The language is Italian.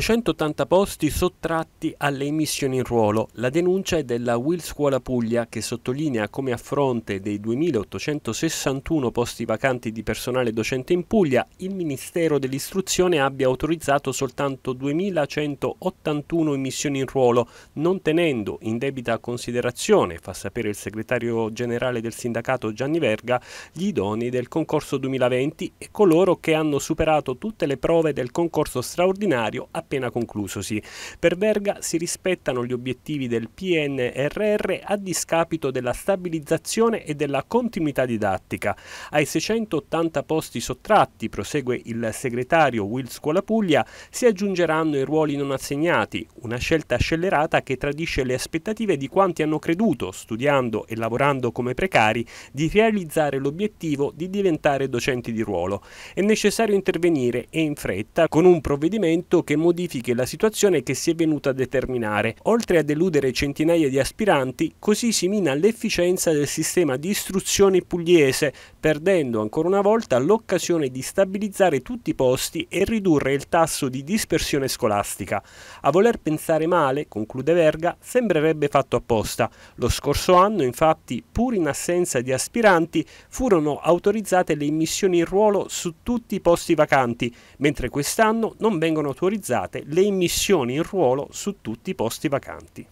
680 posti sottratti alle emissioni in ruolo. La denuncia è della Will Scuola Puglia che sottolinea come a fronte dei 2.861 posti vacanti di personale docente in Puglia, il Ministero dell'Istruzione abbia autorizzato soltanto 2.181 emissioni in ruolo, non tenendo in debita considerazione, fa sapere il segretario generale del sindacato Gianni Verga, gli idoni del concorso 2020 e coloro che hanno superato tutte le prove del concorso straordinario a appena conclusosi. Per Verga si rispettano gli obiettivi del PNRR a discapito della stabilizzazione e della continuità didattica. Ai 680 posti sottratti, prosegue il segretario Will Scuola Puglia, si aggiungeranno i ruoli non assegnati, una scelta scellerata che tradisce le aspettative di quanti hanno creduto, studiando e lavorando come precari, di realizzare l'obiettivo di diventare docenti di ruolo. È necessario intervenire e in fretta con un provvedimento che modifica modifiche la situazione che si è venuta a determinare. Oltre a deludere centinaia di aspiranti, così si mina l'efficienza del sistema di istruzione pugliese, perdendo ancora una volta l'occasione di stabilizzare tutti i posti e ridurre il tasso di dispersione scolastica. A voler pensare male, conclude Verga, sembrerebbe fatto apposta. Lo scorso anno, infatti, pur in assenza di aspiranti, furono autorizzate le immissioni in ruolo su tutti i posti vacanti, mentre quest'anno non vengono autorizzate le immissioni in ruolo su tutti i posti vacanti.